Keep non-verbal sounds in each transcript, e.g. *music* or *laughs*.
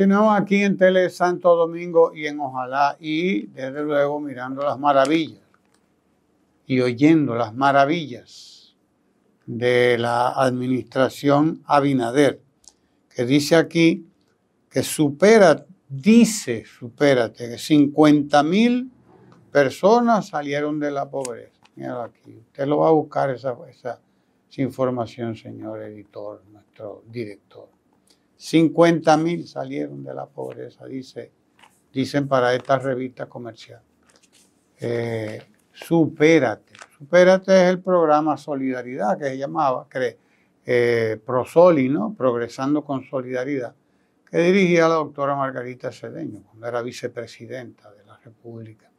Continuamos aquí en Tele Santo Domingo y en Ojalá y desde luego mirando las maravillas y oyendo las maravillas de la administración Abinader, que dice aquí que supera, dice, supérate, que 50 mil personas salieron de la pobreza. Míralo aquí, usted lo va a buscar esa información, señor editor, nuestro director. 50.000 mil salieron de la pobreza, dice, dicen para esta revista comercial. Eh, supérate. Supérate es el programa Solidaridad que se llamaba, cree, eh, Prosoli, ¿no? Progresando con Solidaridad, que dirigía la doctora Margarita Cedeño cuando era vicepresidenta de la República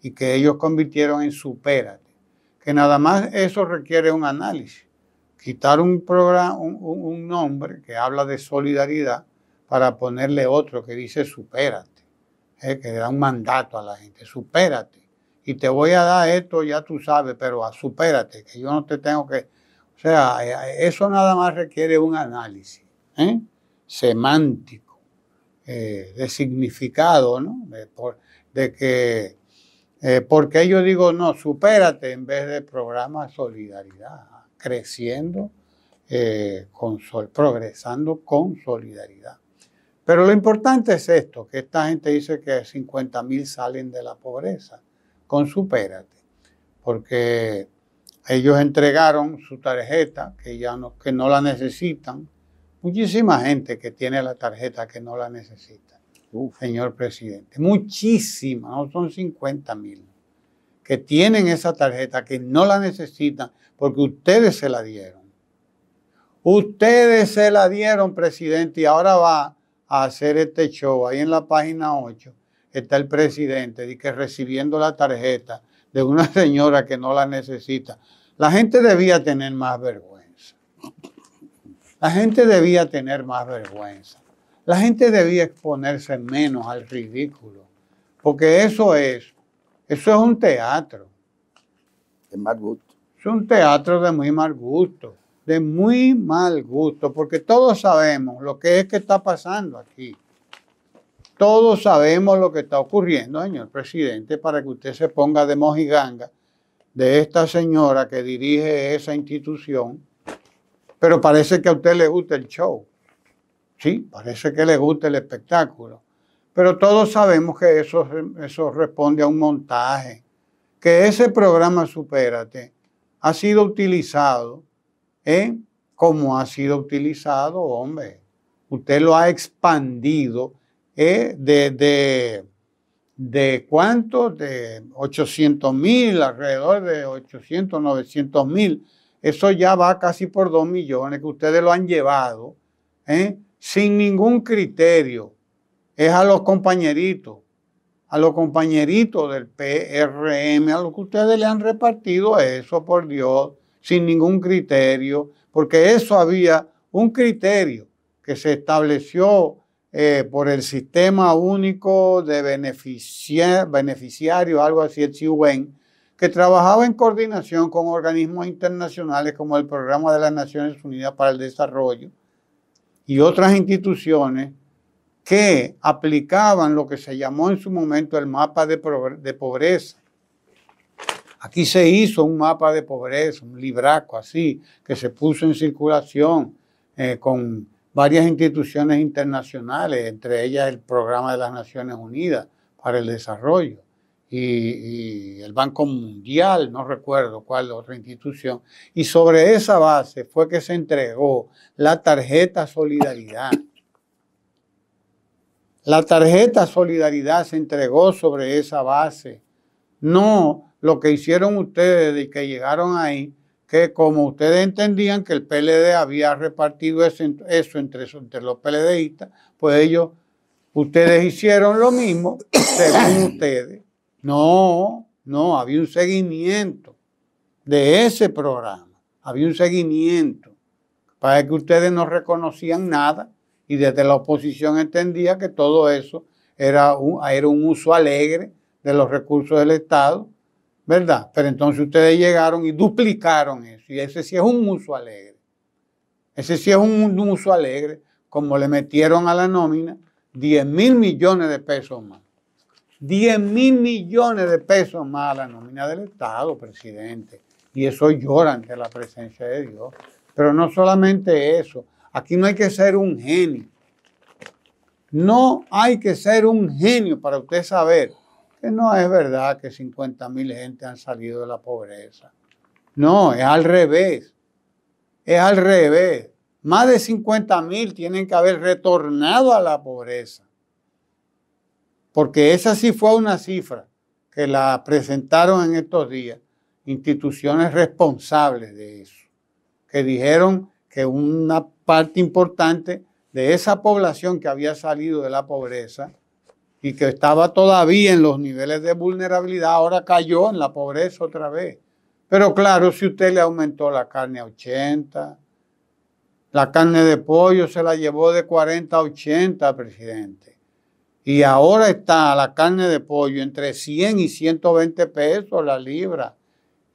y que ellos convirtieron en Supérate, que nada más eso requiere un análisis quitar un, programa, un, nombre que habla de solidaridad para ponerle otro que dice supérate, eh, que le da un mandato a la gente, supérate. Y te voy a dar esto, ya tú sabes, pero a supérate, que yo no te tengo que... O sea, eh, eh, eso nada más requiere un análisis semántico, de significado, ¿no? De, por, de que, porque yo digo, no, supérate en vez de programa solidaridad creciendo, eh, con progresando con solidaridad. Pero lo importante es esto, que esta gente dice que 50 mil salen de la pobreza, con Supérate, porque ellos entregaron su tarjeta, que ya no, que no la necesitan, muchísima gente que tiene la tarjeta que no la necesita, señor presidente, muchísima, no son 50 mil que tienen esa tarjeta, que no la necesitan, porque ustedes se la dieron. Ustedes se la dieron, presidente, y ahora va a hacer este show. Ahí en la página 8 está el presidente Dice que recibiendo la tarjeta de una *laughs* señora que no la necesita. La gente debía tener más vergüenza. La gente debía tener más vergüenza. La gente debía exponerse menos al ridículo. Porque eso es eso es un teatro. De mal gusto. Es un teatro de muy mal gusto, de muy mal gusto, porque todos sabemos lo que es que está pasando aquí. Todos sabemos lo que está ocurriendo, señor presidente, para que usted se ponga de mojiganga de esta señora que dirige esa institución, pero parece que a usted le gusta el show, ¿sí? Parece que le gusta el espectáculo. Pero todos sabemos que eso, eso responde a un montaje, que ese programa Supérate ha sido utilizado, ¿eh? Como ha sido utilizado, hombre. Usted lo ha expandido ¿eh? de, de, de cuánto, de 800 mil, alrededor de 800, 900 mil. Eso ya va casi por 2 millones que ustedes lo han llevado, ¿eh? sin ningún criterio es a los compañeritos, a los compañeritos del PRM, a los que ustedes le han repartido eso, por Dios, sin ningún criterio, porque eso había un criterio que se estableció eh, por el sistema único de beneficiarios, algo así, el CIUEN, que trabajaba en coordinación con organismos internacionales como el Programa de las Naciones Unidas para el Desarrollo y otras instituciones que aplicaban lo que se llamó en su momento el mapa de, pobreza. Aquí se hizo un mapa de pobreza, un libraco así, que se puso en circulación eh, con varias instituciones internacionales, entre ellas el Programa de las Naciones Unidas para el Desarrollo y, el Banco Mundial, no recuerdo cuál otra institución. Y sobre esa base fue que se entregó la tarjeta Solidaridad, la tarjeta Solidaridad se entregó sobre esa base. No lo que hicieron ustedes de que llegaron ahí, que como ustedes entendían que el PLD había repartido eso, entre, los PLDistas, pues ellos, ustedes hicieron lo mismo *coughs* según ustedes. No, no, había un seguimiento de ese programa. Había un seguimiento. Para que ustedes no reconocían nada y desde la oposición entendía que todo eso era un, era un uso alegre de los recursos del Estado, ¿verdad? Pero entonces ustedes llegaron y duplicaron eso, y ese sí es un uso alegre. Ese sí es un, uso alegre, como le metieron a la nómina 10 mil millones de pesos más. 10 mil millones de pesos más a la nómina del Estado, presidente. Y eso llora ante la presencia de Dios. Pero no solamente eso, Aquí no hay que ser un genio. No hay que ser un genio para usted saber que no es verdad que 50.000 mil gente han salido de la pobreza. No, es al revés. Es al revés. Más de 50.000 mil tienen que haber retornado a la pobreza. Porque esa sí fue una cifra que la presentaron en estos días instituciones responsables de eso, que dijeron que una parte importante de esa población que había salido de la pobreza y que estaba todavía en los niveles de vulnerabilidad, ahora cayó en la pobreza otra vez. Pero claro, si usted le aumentó la carne a 80, la carne de pollo se la llevó de 40 a 80, presidente. Y ahora está la carne de pollo entre 100 y 120 pesos la libra.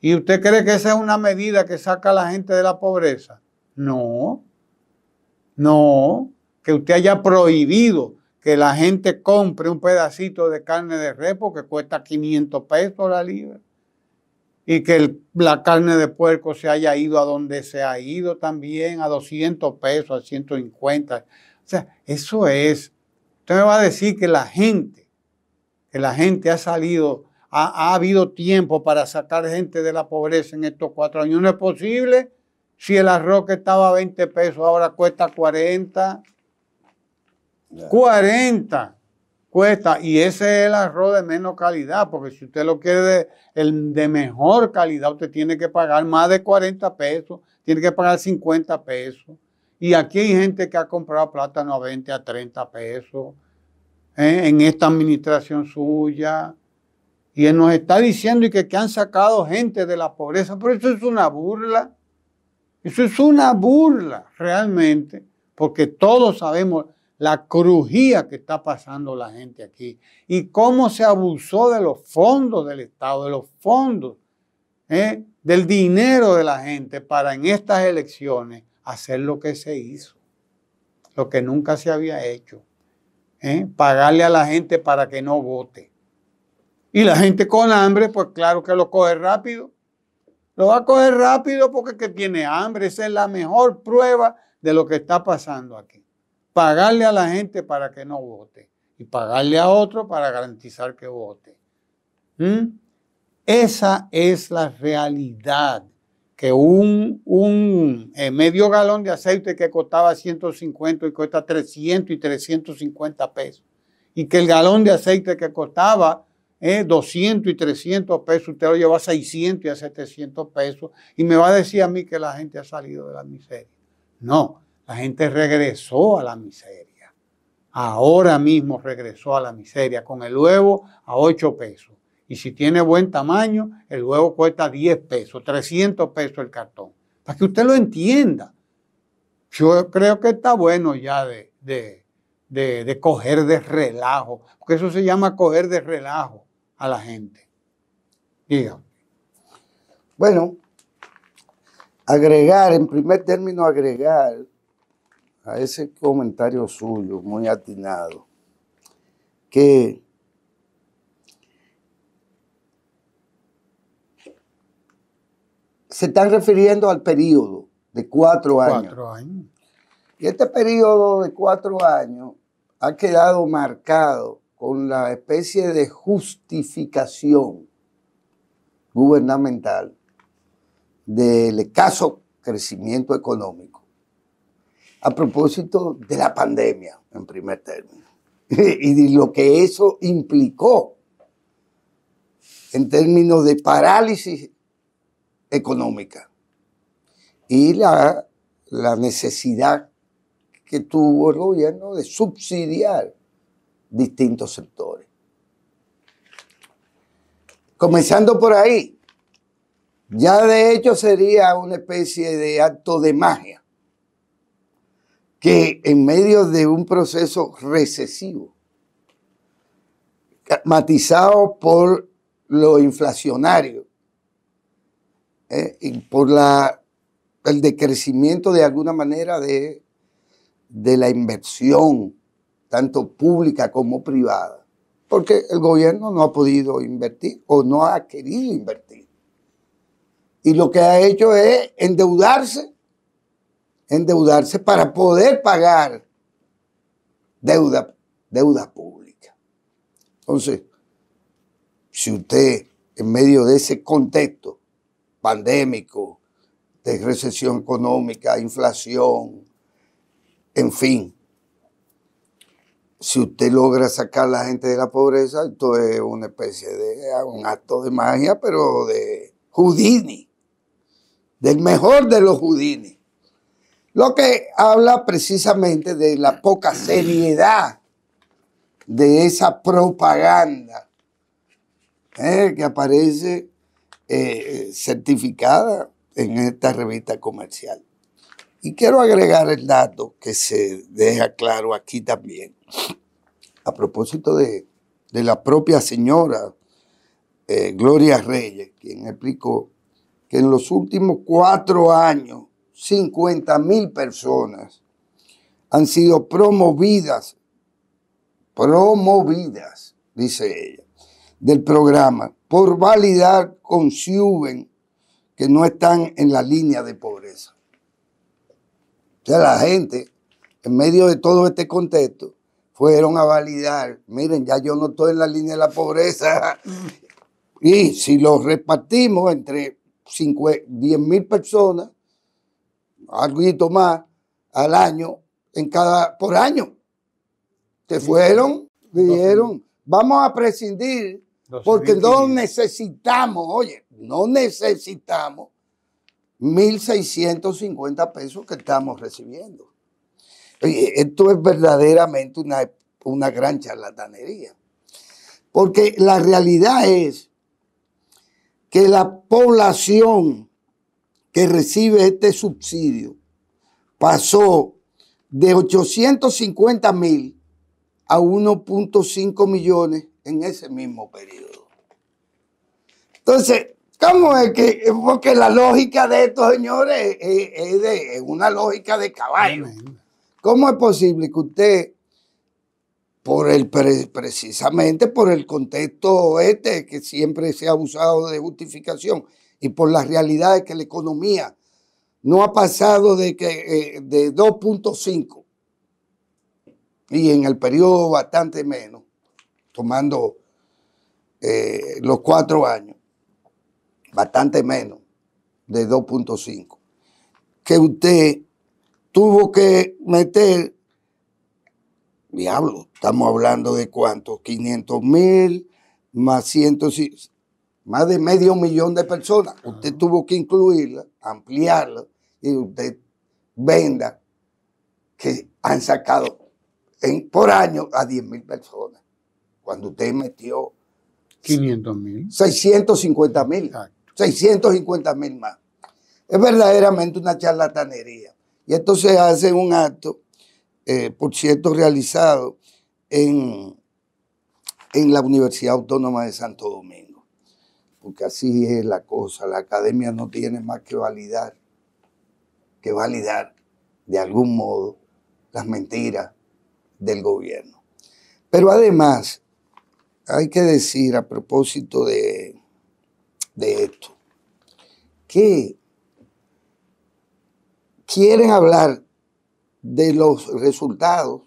¿Y usted cree que esa es una medida que saca a la gente de la pobreza? No. No, que usted haya prohibido que la gente compre un pedacito de carne de repo que cuesta 500 pesos la libra y que la carne de puerco se haya ido a donde se ha ido también, a 200 pesos, a 150. O sea, eso es. Usted me va a decir que la gente, que la gente ha salido, ha habido tiempo para sacar gente de la pobreza en estos cuatro años. No es posible. Si el arroz que estaba a 20 pesos ahora cuesta 40. 40 cuesta. Y ese es el arroz de menos calidad, porque si usted lo quiere de, el de mejor calidad, usted tiene que pagar más de 40 pesos, tiene que pagar 50 pesos. Y aquí hay gente que ha comprado plátano a 20, a 30 pesos ¿eh? en esta administración suya. Y él nos está diciendo que, que han sacado gente de la pobreza, pero eso es una burla. Eso es una burla realmente, porque todos sabemos la crujía que está pasando la gente aquí y cómo se abusó de los fondos del Estado, de los fondos, ¿eh? del dinero de la gente para en estas elecciones hacer lo que se hizo, lo que nunca se había hecho, ¿eh? pagarle a la gente para que no vote. Y la gente con hambre, pues claro que lo coge rápido. Lo va a coger rápido porque que tiene hambre. Esa es la mejor prueba de lo que está pasando aquí. Pagarle a la gente para que no vote y pagarle a otro para garantizar que vote. ¿Mm? Esa es la realidad. Que un, un eh, medio galón de aceite que costaba 150 y cuesta 300 y 350 pesos. Y que el galón de aceite que costaba 200 ¿eh? y 300 pesos, usted lo lleva a 600 y a 700 pesos y me va a decir a mí que la gente ha salido de la miseria. No, la gente regresó a la miseria. Ahora mismo regresó a la miseria con el huevo a 8 pesos. Y si tiene buen tamaño, el huevo cuesta 10 pesos, 300 pesos el cartón. Para que usted lo entienda. Yo creo que está bueno ya de, de, de coger de relajo, porque eso se llama coger de relajo a la gente. Diga. Bueno, agregar, en primer término, agregar a ese comentario suyo, muy atinado, que se están refiriendo al periodo de cuatro, cuatro años. Y este periodo de cuatro años ha quedado marcado con la especie de justificación gubernamental del escaso crecimiento económico a propósito de la pandemia, en primer término, *laughs* y de lo que eso implicó en términos de parálisis económica y la, la necesidad que tuvo el gobierno de subsidiar distintos sectores. Comenzando por ahí, ya de hecho sería una especie de acto de magia que en medio de un proceso recesivo, matizado por lo inflacionario eh, y por la, el decrecimiento de alguna manera de, de la inversión tanto pública como privada, porque el gobierno no ha podido invertir o no ha querido invertir. Y lo que ha hecho es endeudarse, endeudarse para poder pagar deuda, deuda pública. Entonces, si usted en medio de ese contexto pandémico, de recesión económica, inflación, en fin, si usted logra sacar a la gente de la pobreza, esto es una especie de un acto de magia, pero de Houdini, del mejor de los Houdini. Lo que habla precisamente de la poca seriedad de esa propaganda eh, que aparece eh, certificada en esta revista comercial. Y quiero agregar el dato que se deja claro aquí también. A propósito de, la propia señora eh, Gloria Reyes, quien explicó que en los últimos cuatro años 50 mil personas han sido promovidas, promovidas, dice ella, del programa por validar con que no están en la línea de pobreza. O sea, la gente, en medio de todo este contexto, fueron a validar, miren, ya yo no estoy en la línea de la pobreza. Mm. Y si lo repartimos entre 10 mil personas, algo más al año, en cada, por año, Te fueron, dijeron, vamos a prescindir porque no necesitamos, oye, no necesitamos 1.650 pesos que estamos recibiendo. Esto es verdaderamente una, una gran charlatanería. Porque la realidad es que la población que recibe este subsidio pasó de 850 mil a 1.5 millones en ese mismo periodo. Entonces, ¿Cómo es que? Porque la lógica de estos señores es, de, una lógica de caballo. ¿Cómo es posible que usted, por el, precisamente por el contexto este, que siempre se ha usado de justificación, y por la realidad de que la economía no ha pasado de, eh, de 2.5 y en el periodo bastante menos, tomando eh, los cuatro años bastante menos, de 2.5, que usted tuvo que meter, diablo, estamos hablando de cuánto, 500 mil más más de medio millón de personas. Usted tuvo que incluirla, ampliarla y usted venda que han sacado por año a 10 mil personas. Cuando usted metió 500 mil. 650 mil. 650 mil más. Es verdaderamente una charlatanería. Y esto se hace un acto, eh, por cierto, realizado en, en la Universidad Autónoma de Santo Domingo. Porque así es la cosa, la academia no tiene más que validar, que validar de algún modo las mentiras del gobierno. Pero además, hay que decir a propósito de, de esto, que quieren hablar de los resultados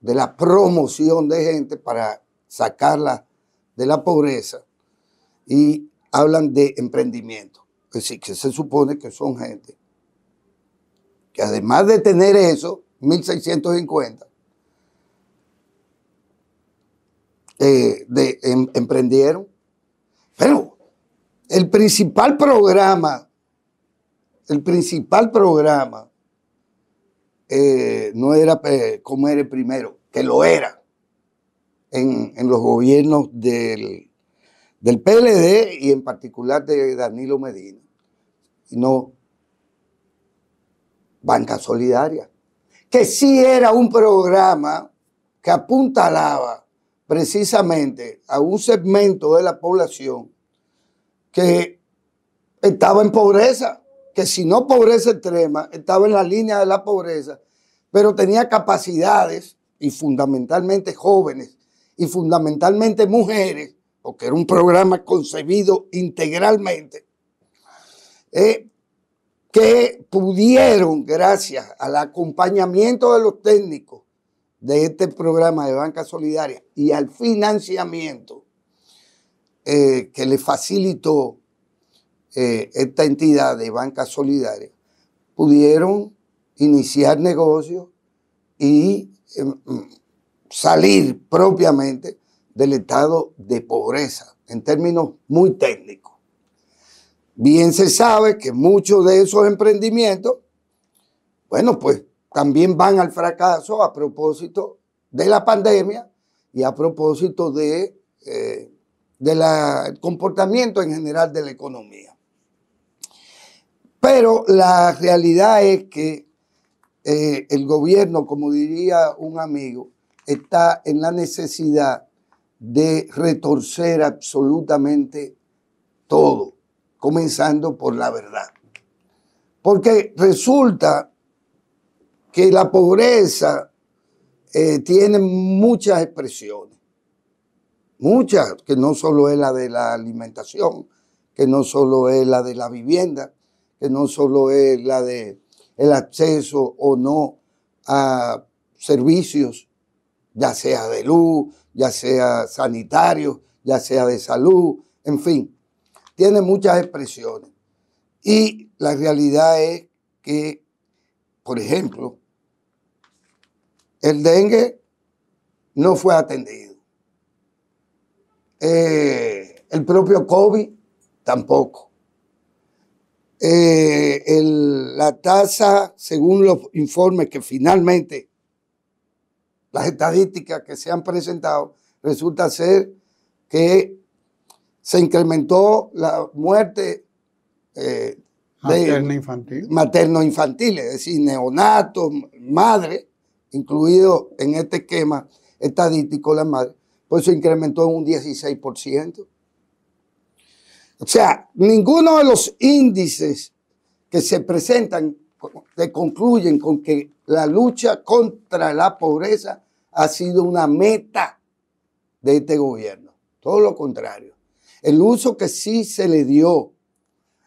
de la promoción de gente para sacarla de la pobreza y hablan de emprendimiento. Es decir, que se supone que son gente que además de tener eso, 1650, eh, de, em, emprendieron. Pero el principal programa, el principal programa eh, no era comer eh, como era el primero, que lo era en, los gobiernos del, del, PLD y en particular de Danilo Medina. No, Banca Solidaria, que sí era un programa que apuntalaba precisamente a un segmento de la población que estaba en pobreza, que si no pobreza extrema, estaba en la línea de la pobreza, pero tenía capacidades y fundamentalmente jóvenes y fundamentalmente mujeres, porque era un programa concebido integralmente, eh, que pudieron, gracias al acompañamiento de los técnicos de este programa de banca solidaria y al financiamiento, eh, que le facilitó eh, esta entidad de banca solidaria, pudieron iniciar negocios y em, mm, salir propiamente del estado de pobreza, en términos muy técnicos. Bien se sabe que muchos de esos emprendimientos, bueno, pues también van al fracaso a propósito de la pandemia y a propósito de eh, del comportamiento en general de la economía. Pero la realidad es que eh, el gobierno, como diría un amigo, está en la necesidad de retorcer absolutamente todo, comenzando por la verdad. Porque resulta que la pobreza eh, tiene muchas expresiones muchas, que no solo es la de la alimentación, que no solo es la de la vivienda, que no solo es la de el acceso o no a servicios, ya sea de luz, ya sea sanitario, ya sea de salud, en fin, tiene muchas expresiones. Y la realidad es que, por ejemplo, el dengue no fue atendido eh, el propio COVID tampoco. Eh, la tasa, según los informes que finalmente las estadísticas que se han presentado, resulta ser que se incrementó la muerte materno-infantil, eh, materno es decir, neonatos, madres, incluido en este esquema estadístico la madre por eso incrementó en un 16%. O sea, ninguno de los índices que se presentan te concluyen con que la lucha contra la pobreza ha sido una meta de este gobierno. Todo lo contrario. El uso que sí se le dio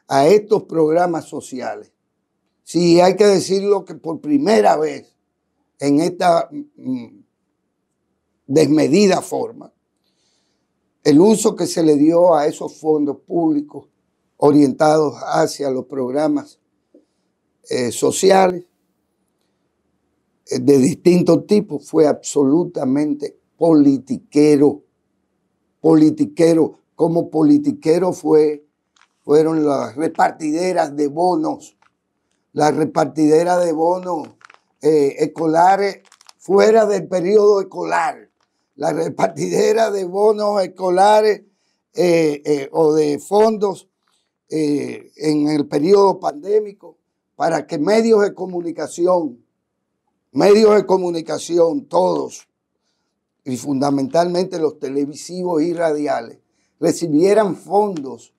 a estos programas sociales, si hay que decirlo que por primera vez en esta mm, desmedida forma el uso que se le dio a esos fondos públicos orientados hacia los programas eh, sociales eh, de distintos tipos fue absolutamente politiquero, politiquero, como politiquero fue, fueron las repartideras de bonos, las repartideras de bonos eh, escolares fuera del periodo escolar la repartidera de bonos escolares eh, eh, o de fondos eh, en el periodo pandémico para que medios de comunicación, medios de comunicación, todos, y fundamentalmente los televisivos y radiales, recibieran fondos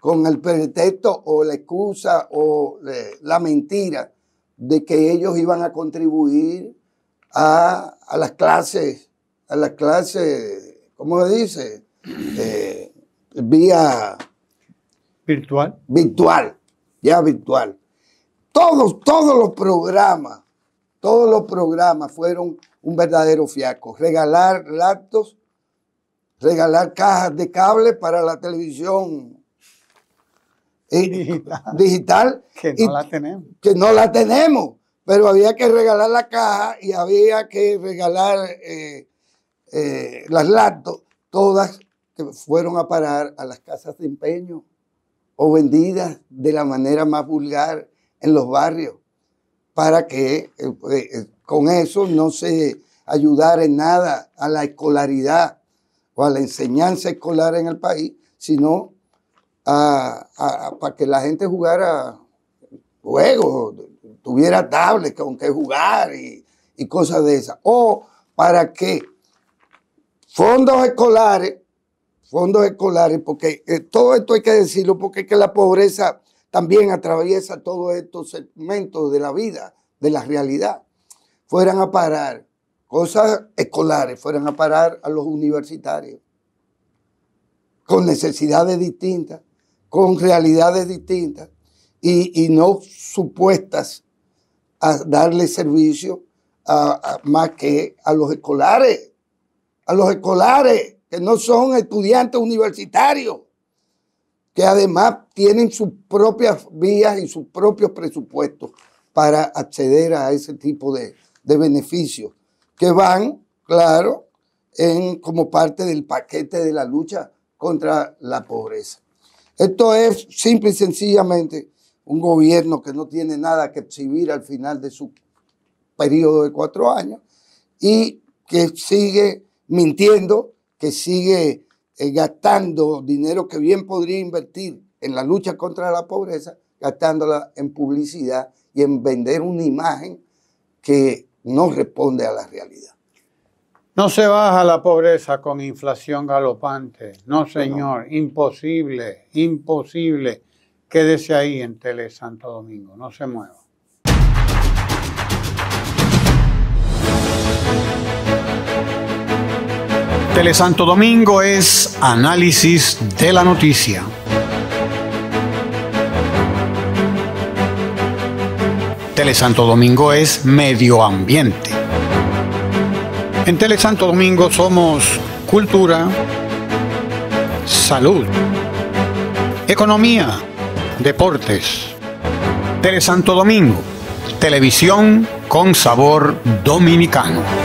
con el pretexto o la excusa o la mentira de que ellos iban a contribuir a, a las clases a la clase, ¿cómo se dice? Eh, vía... Virtual. Virtual, ya virtual. Todos, todos los programas, todos los programas fueron un verdadero fiaco. Regalar laptops, regalar cajas de cable para la televisión eh, digital. Que no la tenemos. Que no la tenemos, pero había que regalar la caja y había que regalar... Eh, eh, las lactos, todas que fueron a parar a las casas de empeño o vendidas de la manera más vulgar en los barrios, para que eh, eh, con eso no se ayudara en nada a la escolaridad o a la enseñanza escolar en el país, sino para que la gente jugara juegos, tuviera tablets con que jugar y, y cosas de esas, o para que Fondos escolares, fondos escolares, porque eh, todo esto hay que decirlo, porque es que la pobreza también atraviesa todos estos segmentos de la vida, de la realidad. Fueran a parar, cosas escolares, fueran a parar a los universitarios, con necesidades distintas, con realidades distintas, y, no supuestas a darle servicio más que a los escolares a los escolares, que no son estudiantes universitarios, que además tienen sus propias vías y sus propios presupuestos para acceder a ese tipo de, beneficios, que van, claro, en, como parte del paquete de la lucha contra la pobreza. Esto es simple y sencillamente un gobierno que no tiene nada que exhibir al final de su periodo de cuatro años y que sigue mintiendo, que sigue eh, gastando dinero que bien podría invertir en la lucha contra la pobreza, gastándola en publicidad y en vender una imagen que no responde a la realidad. No se baja la pobreza con inflación galopante. No, señor, imposible, imposible. Quédese ahí en Tele Santo Domingo, no se mueva. Santo Domingo es análisis de la noticia. Santo Domingo es medio ambiente. En Tele Santo Domingo somos cultura, salud, economía, deportes. Tele Santo Domingo, televisión con sabor dominicano.